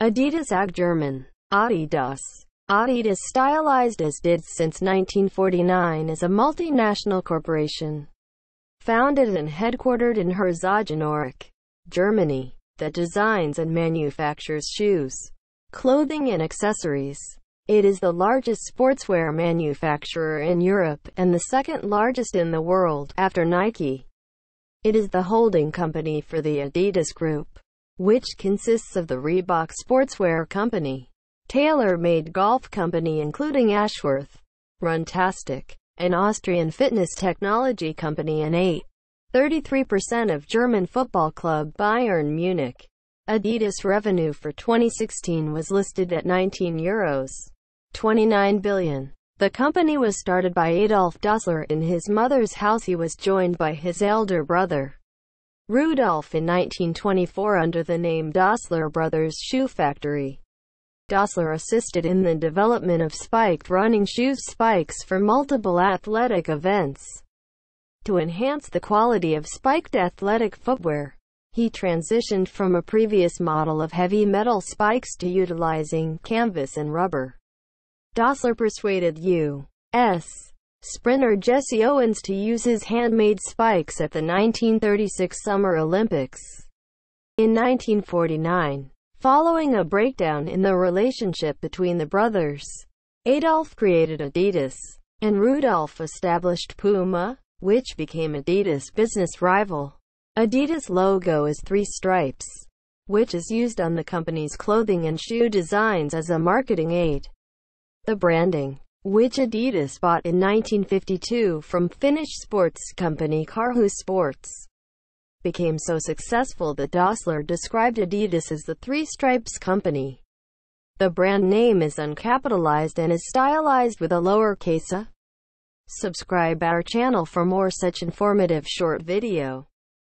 Adidas AG German. Adidas. Adidas stylized as did since 1949 is a multinational corporation founded and headquartered in Herzogenaurach, Germany, that designs and manufactures shoes, clothing and accessories. It is the largest sportswear manufacturer in Europe and the second largest in the world, after Nike. It is the holding company for the Adidas Group which consists of the Reebok Sportswear Company, Tailor-Made Golf Company including Ashworth, Runtastic, an Austrian fitness technology company and 8. 33% of German football club Bayern Munich. Adidas revenue for 2016 was listed at 19 euros. 29 billion. The company was started by Adolf Dassler in his mother's house. He was joined by his elder brother, Rudolph in 1924 under the name Dossler Brothers Shoe Factory. Dossler assisted in the development of spiked running shoes spikes for multiple athletic events. To enhance the quality of spiked athletic footwear, he transitioned from a previous model of heavy metal spikes to utilizing canvas and rubber. Dossler persuaded U.S sprinter Jesse Owens to use his handmade spikes at the 1936 Summer Olympics. In 1949, following a breakdown in the relationship between the brothers, Adolf created Adidas, and Rudolf established Puma, which became Adidas' business rival. Adidas logo is three stripes, which is used on the company's clothing and shoe designs as a marketing aid. The branding which Adidas bought in 1952 from Finnish sports company Karhu Sports, became so successful that Dossler described Adidas as the Three Stripes Company. The brand name is uncapitalized and is stylized with a lowercase a. Subscribe our channel for more such informative short video.